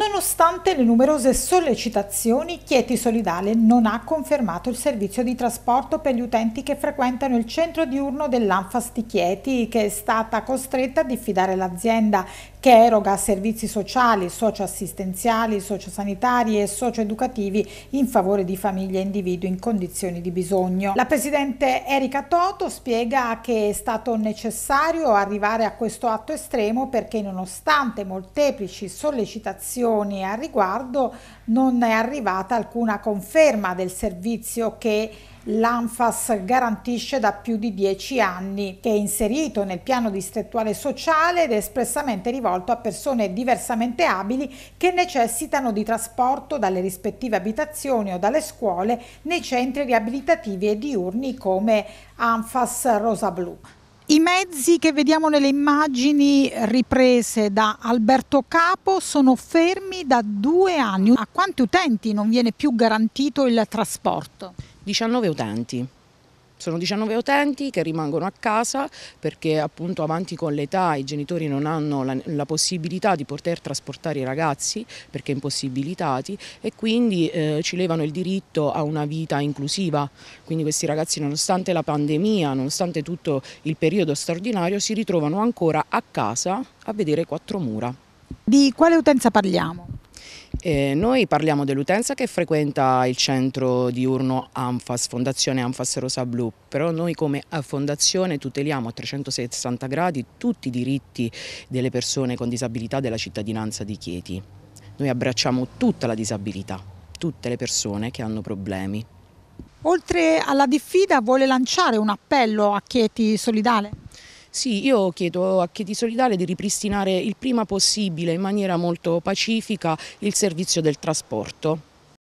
Nonostante le numerose sollecitazioni, Chieti Solidale non ha confermato il servizio di trasporto per gli utenti che frequentano il centro diurno dell'Anfas di Chieti, che è stata costretta a diffidare l'azienda che eroga servizi sociali, socioassistenziali, sociosanitari e socioeducativi in favore di famiglie e individui in condizioni di bisogno. La presidente Erika Toto spiega che è stato necessario arrivare a questo atto estremo perché nonostante molteplici sollecitazioni al riguardo non è arrivata alcuna conferma del servizio che l'ANFAS garantisce da più di 10 anni, che è inserito nel piano distrettuale sociale ed è espressamente rivolto a persone diversamente abili che necessitano di trasporto dalle rispettive abitazioni o dalle scuole nei centri riabilitativi e diurni come ANFAS Rosa Blu. I mezzi che vediamo nelle immagini riprese da Alberto Capo sono fermi da due anni. A quanti utenti non viene più garantito il trasporto? 19 utenti. Sono 19 utenti che rimangono a casa perché appunto avanti con l'età i genitori non hanno la, la, possibilità di poter trasportare i ragazzi perché impossibilitati e quindi eh, ci levano il diritto a una vita inclusiva. Quindi questi ragazzi nonostante la pandemia, nonostante tutto il periodo straordinario si ritrovano ancora a casa a vedere quattro mura. Di quale utenza parliamo? Eh, noi parliamo dell'utenza che frequenta il centro diurno ANFAS, Fondazione ANFAS Rosa Blu, però noi come fondazione tuteliamo a 360 gradi tutti i diritti delle persone con disabilità della cittadinanza di Chieti. Noi abbracciamo tutta la disabilità, tutte le persone che hanno problemi. Oltre alla diffida vuole lanciare un appello a Chieti Solidale? Sì, io chiedo a Chieti Solidale di ripristinare il prima possibile in maniera molto pacifica il servizio del trasporto.